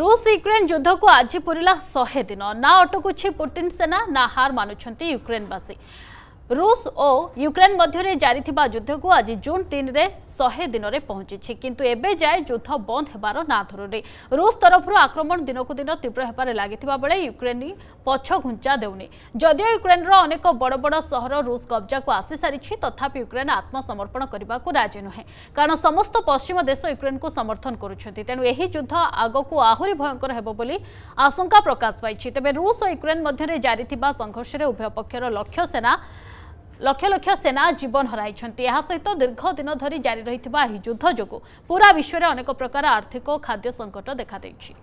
ରୁଷ ୟୁକ୍ରେନ୍ ଯୁଦ୍ଧକୁ ଆଜି ପୁରିଲା ଶହେ ଦିନ ନା ଅଟକୁଛି ପୁଟିନ୍ ସେନା ନା ହାର ମାନୁଛନ୍ତି ୟୁକ୍ରେନ୍ବାସୀ রুষ ও ইউক্রেন মধ্যে জারি যুদ্ধক আজ জুন তিনরে শহে দিনরে পৌঁছিছি কিন্তু এবে যায় যুদ্ধ বন্ধ হবার না ধরুনি রুষ তরফর আক্রমণ দিনক দিন তীব্র হবার লাগিথিবা বেড়ে ইউক্রেন পছ ঘুঞ্চা দেউনি যদিও ইউক্রেনর অনেক বড় বড় সহর রুষ কব্জাকু আসি সারিছি তথাপি ইউক্রেন আত্মসমর্পণ করা রাজি নুহে কারণ সমস্ত পশ্চিম দেশ ইউক্রেনকে সমর্থন করছেন তেণু এই যুদ্ধ আগকু আহরি ভয়ঙ্কর হব বলে আশঙ্কা প্রকাশ পাইছে তবে রুষ ও ইউক্রেন মধ্যে জারি সংঘর্ষের উভয় পক্ষর লক্ষ্য সেনা ଲକ୍ଷ ଲକ୍ଷ ସେନା ଜୀବନ ହରାଇଛନ୍ତି ଏହା ସହିତ ଦୀର୍ଘ ଦିନ ଧରି ଜାରି ରହିଥିବା ଏହି ଯୁଦ୍ଧ ଯୋଗୁଁ ପୁରା ବିଶ୍ୱରେ ଅନେକ ପ୍ରକାର ଆର୍ଥିକ ଓ ଖାଦ୍ୟ ସଙ୍କଟ ଦେଖାଦେଇଛି